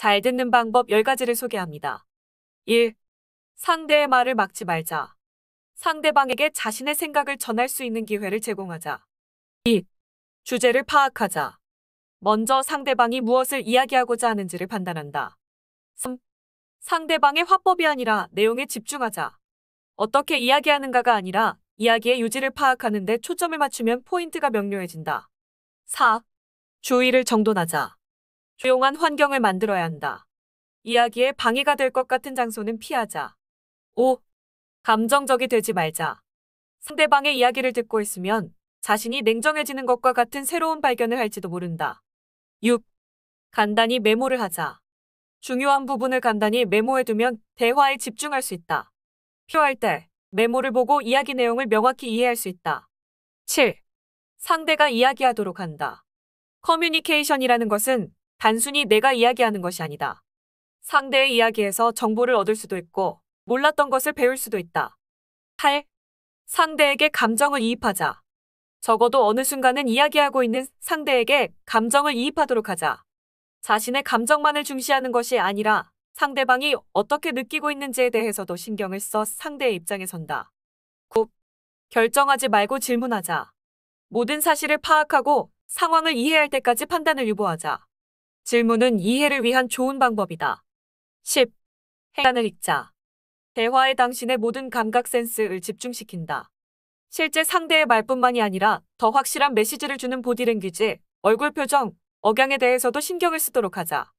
잘 듣는 방법 10가지를 소개합니다. 1. 상대의 말을 막지 말자. 상대방에게 자신의 생각을 전할 수 있는 기회를 제공하자. 2. 주제를 파악하자. 먼저 상대방이 무엇을 이야기하고자 하는지를 판단한다. 3. 상대방의 화법이 아니라 내용에 집중하자. 어떻게 이야기하는가가 아니라 이야기의 요지를 파악하는 데 초점을 맞추면 포인트가 명료해진다. 4. 주의를 정돈하자. 조용한 환경을 만들어야 한다. 이야기에 방해가 될 것 같은 장소는 피하자. 5. 감정적이 되지 말자. 상대방의 이야기를 듣고 있으면 자신이 냉정해지는 것과 같은 새로운 발견을 할지도 모른다. 6. 간단히 메모를 하자. 중요한 부분을 간단히 메모해두면 대화에 집중할 수 있다. 필요할 때 메모를 보고 이야기 내용을 명확히 이해할 수 있다. 7. 상대가 이야기하도록 한다. 커뮤니케이션이라는 것은 단순히 내가 이야기하는 것이 아니다. 상대의 이야기에서 정보를 얻을 수도 있고 몰랐던 것을 배울 수도 있다. 8. 상대에게 감정을 이입하자. 적어도 어느 순간은 이야기하고 있는 상대에게 감정을 이입하도록 하자. 자신의 감정만을 중시하는 것이 아니라 상대방이 어떻게 느끼고 있는지에 대해서도 신경을 써 상대의 입장에 선다. 9. 결정하지 말고 질문하자. 모든 사실을 파악하고 상황을 이해할 때까지 판단을 유보하자. 질문은 이해를 위한 좋은 방법이다. 10. 행안을 읽자. 대화에 당신의 모든 감각 센스를 집중시킨다. 실제 상대의 말뿐만이 아니라 더 확실한 메시지를 주는 보디랭귀지, 얼굴 표정, 억양에 대해서도 신경을 쓰도록 하자.